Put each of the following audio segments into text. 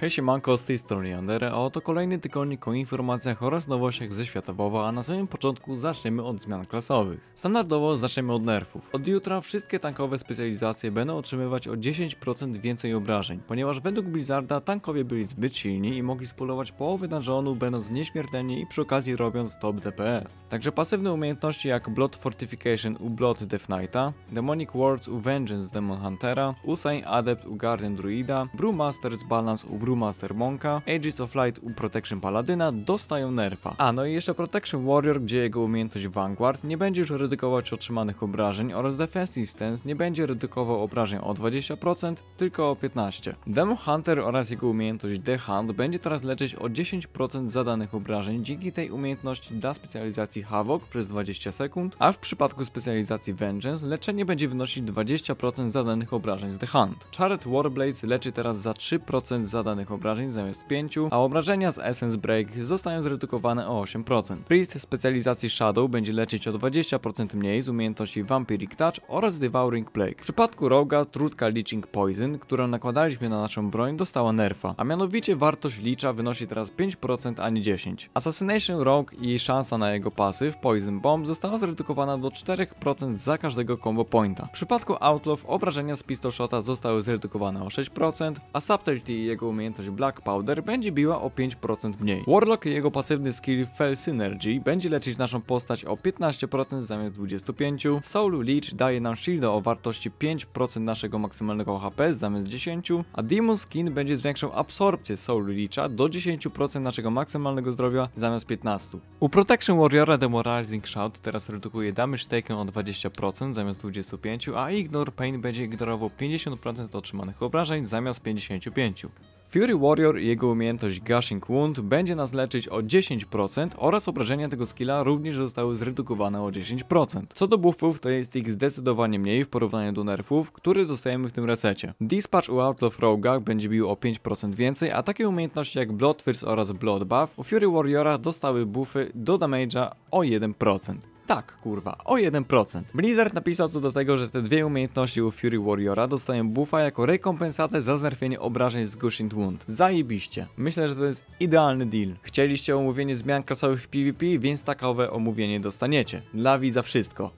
Hej siemanko, z tej strony Yander, a oto kolejny tygodnik o informacjach oraz nowościach ze świata a na samym początku zaczniemy od zmian klasowych. Standardowo zaczniemy od nerfów. Od jutra wszystkie tankowe specjalizacje będą otrzymywać o 10% więcej obrażeń, ponieważ według Blizzarda tankowie byli zbyt silni i mogli spulować połowę dungeonu będąc nieśmiertelni i przy okazji robiąc top DPS. Także pasywne umiejętności jak Blood Fortification u Blood Death Knighta, Demonic Words u Vengeance Demon Huntera, Usain Adept u Guardian Druida, Brewmaster's Balance u Brew Brewmaster Monka, Ages of Light u Protection Paladyna dostają nerfa. A no i jeszcze Protection Warrior, gdzie jego umiejętność Vanguard nie będzie już redukować otrzymanych obrażeń oraz Defensive Stance nie będzie redukował obrażeń o 20%, tylko o 15%. Demo Hunter oraz jego umiejętność The Hunt będzie teraz leczyć o 10% zadanych obrażeń dzięki tej umiejętności dla specjalizacji Havoc przez 20 sekund, a w przypadku specjalizacji Vengeance leczenie będzie wynosić 20% zadanych obrażeń z The Hunt. Charred Warblades leczy teraz za 3% zadanych zadanych obrażeń zamiast 5, a obrażenia z Essence Break zostają zredukowane o 8%. Priest specjalizacji Shadow będzie leczyć o 20% mniej z umiejętności Vampiric Touch oraz Devouring Plague. W przypadku Roga trutka Leeching Poison, którą nakładaliśmy na naszą broń, dostała nerfa, a mianowicie wartość licza wynosi teraz 5%, a nie 10. Assassination Rogue i szansa na jego pasyw Poison Bomb została zredukowana do 4% za każdego combo pointa. W przypadku Outlaw obrażenia z Shota zostały zredukowane o 6%, a Subtlety i jego umiejętności umiejętność Black Powder będzie biła o 5% mniej. Warlock i jego pasywny skill Fell Synergy będzie leczyć naszą postać o 15% zamiast 25%. Soul Leech daje nam shielda o wartości 5% naszego maksymalnego HP zamiast 10%, a Demon Skin będzie zwiększał absorpcję Soul Leecha do 10% naszego maksymalnego zdrowia zamiast 15%. U Protection Warriora Demoralizing Shout teraz redukuje damage taken o 20% zamiast 25%, a Ignore Pain będzie ignorował 50% otrzymanych obrażeń zamiast 55%. Fury Warrior i jego umiejętność Gushing Wound będzie nas leczyć o 10% oraz obrażenia tego skilla również zostały zredukowane o 10%. Co do buffów to jest ich zdecydowanie mniej w porównaniu do nerfów, które dostajemy w tym resecie. Dispatch u Outlaw Rogue'a będzie bił o 5% więcej, a takie umiejętności jak Bloodfirst oraz Bloodbath u Fury Warriora dostały buffy do damage'a o 1%. Tak, kurwa, o 1%. Blizzard napisał co do tego, że te dwie umiejętności u Fury Warriora dostają buffa jako rekompensatę za znerwienie obrażeń z Gushing Wound. Zajebiście. Myślę, że to jest idealny deal. Chcieliście omówienie zmian klasowych PvP, więc takowe omówienie dostaniecie. Dla widza wszystko.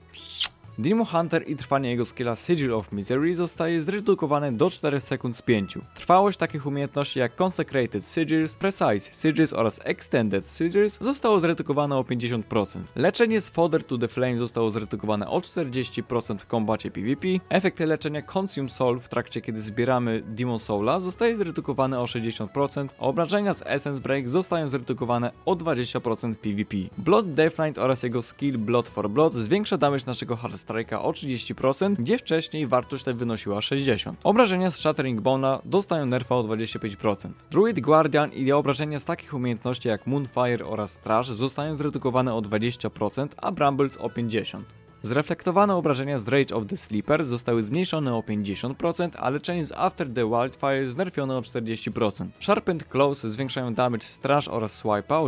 Demon Hunter i trwanie jego skilla Sigil of Misery zostaje zredukowane do 4 sekund z 5. Trwałość takich umiejętności jak Consecrated Sigils, Precise Sigils oraz Extended Sigils zostało zredukowane o 50%. Leczenie z Fodder to the Flame zostało zredukowane o 40% w kombacie PvP. Efekt leczenia Consume Soul w trakcie kiedy zbieramy Demon Soula zostaje zredukowane o 60%, a obrażenia z Essence Break zostają zredukowane o 20% w PvP. Blood Deathlight oraz jego skill Blood for Blood zwiększa damage naszego hard strajka o 30%, gdzie wcześniej wartość ta wynosiła 60%. Obrażenia z Shattering Bone'a dostają nerfa o 25%. Druid Guardian i obrażenia z takich umiejętności jak Moonfire oraz Straż zostają zredukowane o 20%, a Brambles o 50%. Zreflektowane obrażenia z Rage of the Sleeper zostały zmniejszone o 50%, ale część z After the Wildfire znerfione o 40%. Sharpened Claws zwiększają damage Strash oraz Swipe'a o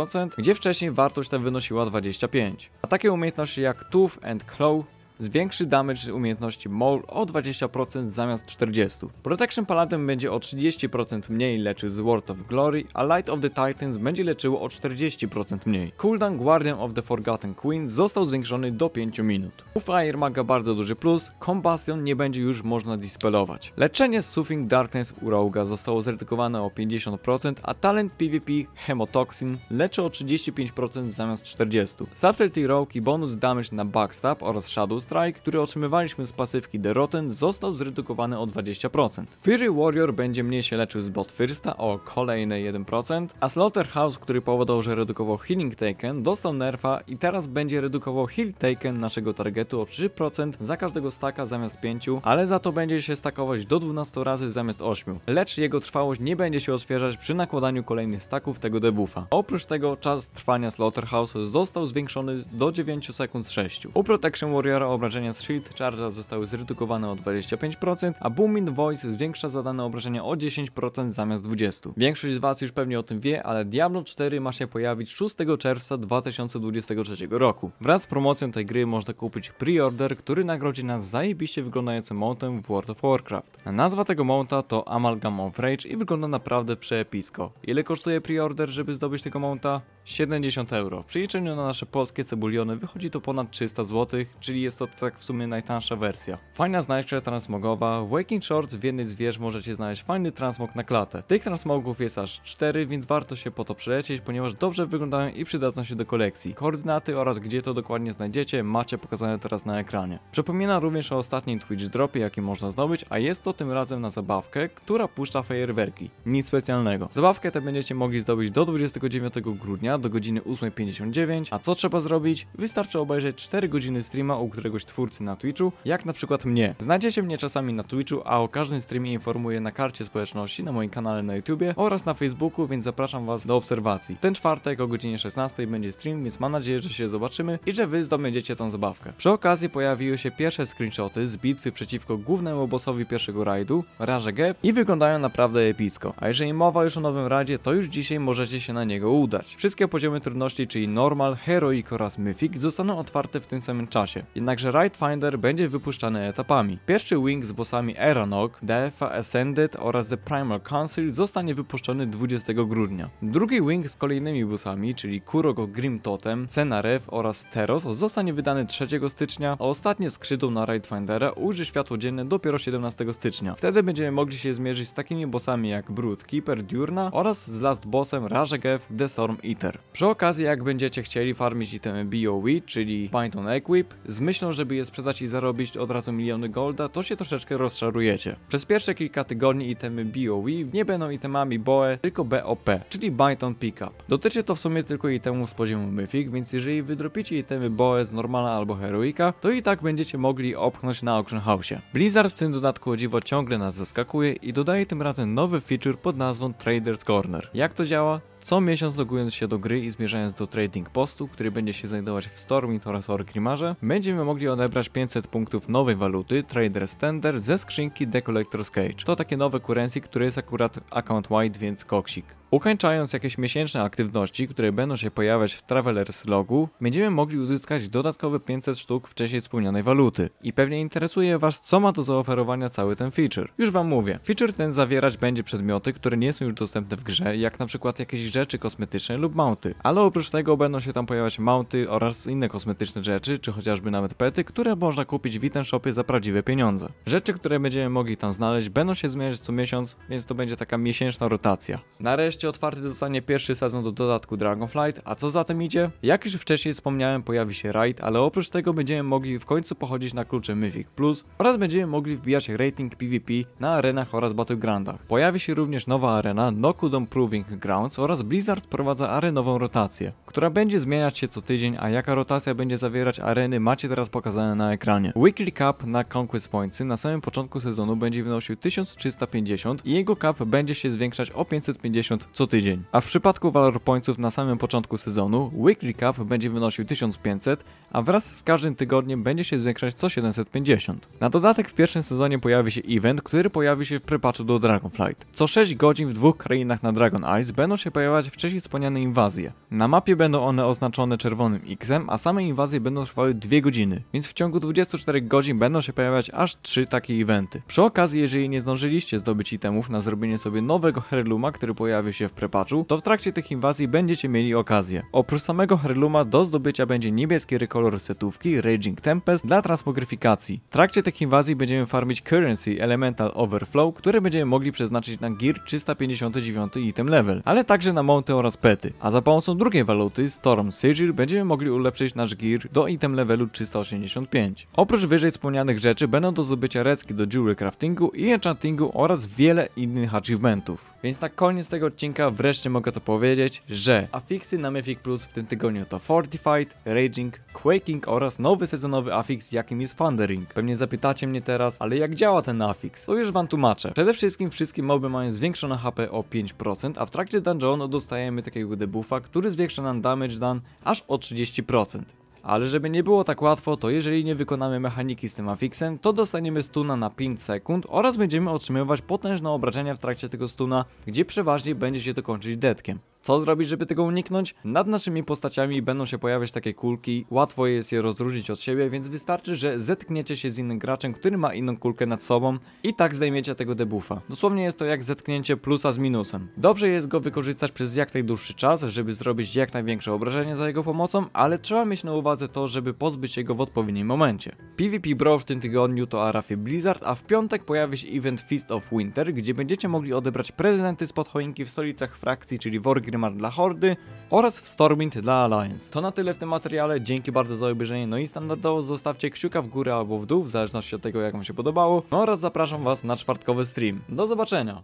10%, gdzie wcześniej wartość ta wynosiła 25%. A takie umiejętności jak Tooth and Claw zwiększy damage umiejętności Maul o 20% zamiast 40%. Protection Paladin będzie o 30% mniej leczy z World of Glory, a Light of the Titans będzie leczyło o 40% mniej. Cooldown Guardian of the Forgotten Queen został zwiększony do 5 minut. U Fire Maga bardzo duży plus, Combustion nie będzie już można dispelować. Leczenie z Soothing Darkness u Rauga zostało zredukowane o 50%, a talent PvP Hemotoxin leczy o 35% zamiast 40%. Subtlety Rogue i bonus damage na Backstab oraz Shadows Strike, który otrzymywaliśmy z pasywki The Rotten, został zredukowany o 20%. Fury Warrior będzie mniej się leczył z bot Firsta o kolejne 1%, a Slaughterhouse, który powodował, że redukował Healing Taken, dostał nerfa i teraz będzie redukował Heal Taken naszego targetu o 3% za każdego staka zamiast 5, ale za to będzie się stakować do 12 razy zamiast 8, lecz jego trwałość nie będzie się odświeżać przy nakładaniu kolejnych staków tego debuffa. Oprócz tego czas trwania Slaughterhouse został zwiększony do 9 sekund z 6. U Protection Warriora obrażenia z Shield Charge'a zostały zredukowane o 25%, a Boomin Voice zwiększa zadane obrażenia o 10% zamiast 20%. Większość z Was już pewnie o tym wie, ale Diablo 4 ma się pojawić 6 czerwca 2023 roku. Wraz z promocją tej gry można kupić pre-order, który nagrodzi nas zajebiście wyglądającym montem w World of Warcraft. Nazwa tego mounta to Amalgam of Rage i wygląda naprawdę przeepisko. Ile kosztuje pre-order, żeby zdobyć tego mounta? 70 euro. W przeliczeniu na nasze polskie cebuliony wychodzi to ponad 300 zł, czyli jest to tak w sumie najtańsza wersja. Fajna znajdźka transmogowa. W Waking Shorts w jednej z wież możecie znaleźć fajny transmog na klatę. Tych transmogów jest aż 4, więc warto się po to przelecieć, ponieważ dobrze wyglądają i przydadzą się do kolekcji. Koordynaty oraz gdzie to dokładnie znajdziecie macie pokazane teraz na ekranie. Przypomina również o ostatnim Twitch dropie, jaki można zdobyć, a jest to tym razem na zabawkę, która puszcza fajerwerki. Nic specjalnego. Zabawkę tę będziecie mogli zdobyć do 29 grudnia dnia do godziny 8.59, a co trzeba zrobić? Wystarczy obejrzeć 4 godziny streama u któregoś twórcy na Twitchu, jak na przykład mnie. Znajdziecie mnie czasami na Twitchu, a o każdym streamie informuję na karcie społeczności, na moim kanale na YouTubie oraz na Facebooku, więc zapraszam Was do obserwacji. Ten czwartek o godzinie 16 będzie stream, więc mam nadzieję, że się zobaczymy i że Wy zdobędziecie tą zabawkę. Przy okazji pojawiły się pierwsze screenshoty z bitwy przeciwko głównemu bossowi pierwszego rajdu, Raże Gef i wyglądają naprawdę epicko. A jeżeli mowa już o nowym radzie, to już dzisiaj możecie się na niego udać. Wszystkie Wszystkie poziomy trudności, czyli normal, heroic oraz mythic zostaną otwarte w tym samym czasie, jednakże Ride Finder będzie wypuszczany etapami. Pierwszy wing z bossami Aeronok, Defa Ascended oraz The Primal Council zostanie wypuszczony 20 grudnia. Drugi wing z kolejnymi bossami, czyli Kuroko Grim Totem, Senarev oraz Teros zostanie wydany 3 stycznia, a ostatnie skrzydło na Ride Findera ujrzy światło dzienne dopiero 17 stycznia. Wtedy będziemy mogli się zmierzyć z takimi bossami jak Brood Keeper, Diurna oraz z Last Bossem Rajagef The Storm Eater. Miner. Przy okazji jak będziecie chcieli farmić itemy BOE, czyli Python Equip, z myślą, żeby je sprzedać i zarobić od razu miliony golda, to się troszeczkę rozczarujecie. Przez pierwsze kilka tygodni itemy BOE nie będą itemami BOE, tylko BOP, czyli Python Pickup. Dotyczy to w sumie tylko itemów z poziomu Mythic, więc jeżeli wydropicie itemy BOE z normala albo heroika, to i tak będziecie mogli opchnąć na Auction House. Blizzard w tym dodatku o dziwo ciągle nas zaskakuje i dodaje tym razem nowy feature pod nazwą Trader's Corner. Jak to działa? Co miesiąc logując się do gry i zmierzając do trading postu, który będzie się znajdować w Stormint oraz Orgrimarze, będziemy mogli odebrać 500 punktów nowej waluty Trader Standard ze skrzynki The Collector's Cage. To takie nowe currency, które jest akurat account wide, więc koksik. Ukończając jakieś miesięczne aktywności, które będą się pojawiać w Travelers Logu, będziemy mogli uzyskać dodatkowe 500 sztuk wcześniej wspomnianej waluty. I pewnie interesuje Was, co ma do zaoferowania cały ten feature. Już Wam mówię, feature ten zawierać będzie przedmioty, które nie są już dostępne w grze, jak na przykład jakieś rzeczy kosmetyczne lub mounty. Ale oprócz tego będą się tam pojawiać mounty oraz inne kosmetyczne rzeczy, czy chociażby nawet pety, które można kupić w item shopie za prawdziwe pieniądze. Rzeczy, które będziemy mogli tam znaleźć, będą się zmieniać co miesiąc, więc to będzie taka miesięczna rotacja. Nareszcie wreszcie otwarty zostanie pierwszy sezon do dodatku Dragonflight, a co za tym idzie? Jak już wcześniej wspomniałem pojawi się raid, ale oprócz tego będziemy mogli w końcu pochodzić na klucze Mythic Plus oraz będziemy mogli wbijać rating PvP na arenach oraz battlegroundach. Pojawi się również nowa arena Nokudon Proving Grounds oraz Blizzard prowadza arenową rotację, która będzie zmieniać się co tydzień, a jaka rotacja będzie zawierać areny macie teraz pokazane na ekranie. Weekly Cup na Conquest Pointsy na samym początku sezonu będzie wynosił 1350 i jego cap będzie się zwiększać o 550 co tydzień. A w przypadku Pointsów na samym początku sezonu, weekly cap będzie wynosił 1500, a wraz z każdym tygodniem będzie się zwiększać co 750. Na dodatek w pierwszym sezonie pojawi się event, który pojawi się w prepatchu do Dragonflight. Co 6 godzin w dwóch krainach na Dragon Isles będą się pojawiać wcześniej wspomniane inwazje. Na mapie będą one oznaczone czerwonym x a same inwazje będą trwały 2 godziny, więc w ciągu 24 godzin będą się pojawiać aż 3 takie eventy. Przy okazji, jeżeli nie zdążyliście zdobyć itemów na zrobienie sobie nowego Herluma, który pojawi się się w prepaczu, to w trakcie tych inwazji będziecie mieli okazję. Oprócz samego Herluma do zdobycia będzie niebieski rekolor setówki Raging Tempest dla transmogryfikacji. W trakcie tych inwazji będziemy farmić Currency Elemental Overflow, które będziemy mogli przeznaczyć na Gear 359 item level, ale także na monty oraz pety. A za pomocą drugiej waluty Storm Sigil będziemy mogli ulepszyć nasz Gear do item levelu 385. Oprócz wyżej wspomnianych rzeczy będą do zdobycia recki do jewelry Craftingu i Enchantingu oraz wiele innych achievementów. Więc na koniec tego odcinka wreszcie mogę to powiedzieć, że afiksy na Mythic Plus w tym tygodniu to Fortified, Raging, Quaking oraz nowy sezonowy afiks jakim jest Thundering. Pewnie zapytacie mnie teraz, ale jak działa ten afiks? To już wam tłumaczę. Przede wszystkim wszystkie moby mają zwiększone HP o 5%, a w trakcie dungeonu dostajemy takiego debuffa, który zwiększa nam damage done aż o 30%. Ale żeby nie było tak łatwo, to jeżeli nie wykonamy mechaniki z tym afixem, to dostaniemy stuna na 5 sekund oraz będziemy otrzymywać potężne obrażenia w trakcie tego stuna, gdzie przeważnie będzie się to kończyć detkiem. Co zrobić, żeby tego uniknąć? Nad naszymi postaciami będą się pojawiać takie kulki, łatwo jest je rozróżnić od siebie, więc wystarczy, że zetkniecie się z innym graczem, który ma inną kulkę nad sobą i tak zdejmiecie tego debuffa. Dosłownie jest to jak zetknięcie plusa z minusem. Dobrze jest go wykorzystać przez jak najdłuższy czas, żeby zrobić jak największe obrażenie za jego pomocą, ale trzeba mieć na uwadze to, żeby pozbyć się go w odpowiednim momencie. PvP Bro w tym tygodniu to Arafie Blizzard, a w piątek pojawi się event Feast of Winter, gdzie będziecie mogli odebrać prezenty spod choinki w stolicach frakcji, czyli Wargry Grimmar dla Hordy oraz w Stormwind dla Alliance. To na tyle w tym materiale, dzięki bardzo za obejrzenie, no i standardowo zostawcie kciuka w górę albo w dół, w zależności od tego jak Wam się podobało, no oraz zapraszam Was na czwartkowy stream. Do zobaczenia!